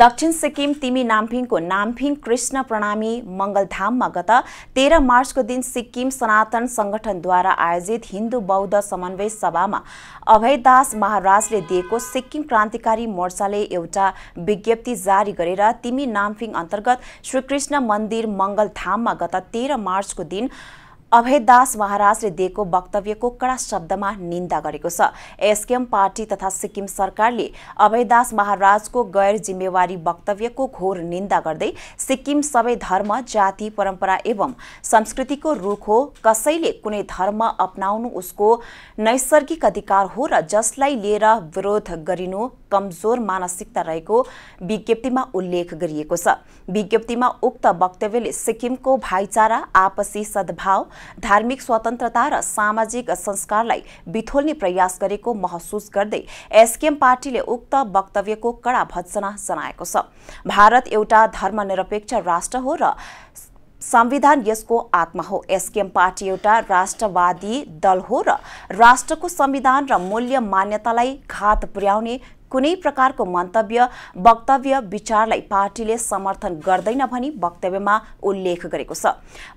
दक्षिण सिक्किम तिमी नाम्फिङको नाम्फिङ कृष्ण प्रणामी मङ्गलधाममा गत तेह्र मार्चको दिन सिक्किम सनातन सङ्गठनद्वारा आयोजित हिन्दू बौद्ध समन्वय सभामा अभयदास महाराजले दिएको सिक्किम क्रान्तिकारी मोर्चाले एउटा विज्ञप्ति जारी गरेर तिमी नाम्फिङ अन्तर्गत श्रीकृष्ण मन्दिर मङ्गलधाममा गत तेह्र मार्चको दिन अभय दास महाराजले दिएको वक्तव्यको कडा शब्दमा निन्दा गरेको छ एसकेएम पार्टी तथा सिक्किम सरकारले अभय दास महाराजको गैर जिम्मेवारी वक्तव्यको घोर निन्दा गर्दै सिक्किम सबै धर्म जाति परम्परा एवं संस्कृतिको रूख हो कसैले कुनै धर्म अपनाउनु उसको नैसर्गिक अधिकार हो र जसलाई लिएर विरोध गरिनु कमजोर मानसिकता रहेको विज्ञप्तिमा उल्लेख गरिएको छ विज्ञप्तिमा उक्त वक्तव्यले सिक्किमको भाइचारा आपसी सद्भाव धार्मिक स्वतन्त्रता र सामाजिक संस्कारलाई बिथोल्ने प्रयास गरेको महसुस गर्दै एसकेएम पार्टीले उक्त वक्तव्यको कडा भत्सना जनाएको छ भारत एउटा धर्मनिरपेक्ष राष्ट्र हो र संविधान यसको आत्मा हो एसकेएम पार्टी एउटा राष्ट्रवादी दल हो र राष्ट्रको संविधान र मूल्य मान्यतालाई घात पुर्याउने कुनै प्रकारको मन्तव्य वक्तव्य विचारलाई पार्टीले समर्थन गर्दैन भनी वक्तव्यमा उल्लेख गरेको छ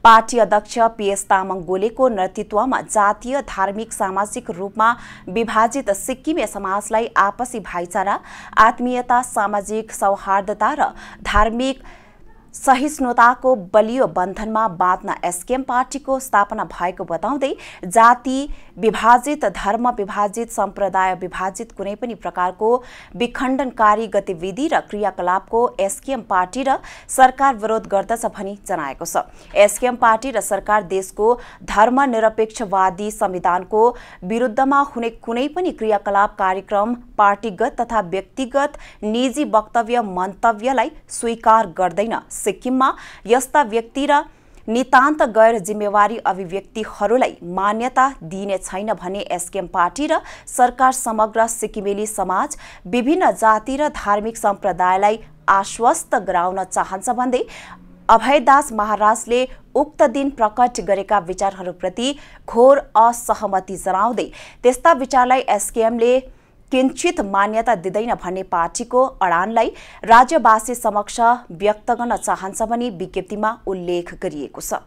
पार्टी अध्यक्ष पीएस तामाङ गोलेको नेतृत्वमा जातीय धार्मिक सामाजिक रूपमा विभाजित सिक्किमे समाजलाई आपसी भाइचारा आत्मीयता सामाजिक सौहार्दता र धार्मिक सहिष्णुताको बलियो बन्धनमा बाँध्न एसकेएम पार्टीको स्थापना भएको बताउँदै जाति विभाजित धर्म विभाजित सम्प्रदाय विभाजित कुनै पनि प्रकारको विखण्डनकारी गतिविधि र क्रियाकलापको एसकेएम पार्टी र सरकार विरोध गर्दछ भनी जनाएको छ एसकेएम पार्टी र सरकार देशको धर्मनिरपेक्षवादी संविधानको विरुद्धमा हुने कुनै पनि क्रियाकलाप कार्यक्रम पार्टीगत तथा व्यक्तिगत निजी वक्तव्य मन्तव्यलाई स्वीकार गर्दैन सिक्किममा यस्ता व्यक्ति र नितान्त गैर जिम्मेवारी अभिव्यक्तिहरूलाई मान्यता दिइने छैन भने एसकेएम पार्टी र सरकार समग्र सिक्किमेली समाज विभिन्न जाति र धार्मिक सम्प्रदायलाई आश्वस्त गराउन चाहन्छ भन्दै अभयदास महाराजले उक्त दिन प्रकट गरेका विचारहरूप्रति घोर असहमति जनाउँदै त्यस्ता विचारलाई एसकेएमले किंचित मान्यता दिँदैन भन्ने पार्टीको अडानलाई राज्यवासी समक्ष व्यक्त गर्न चाहन्छ भनी विज्ञप्तिमा उल्लेख गरिएको छ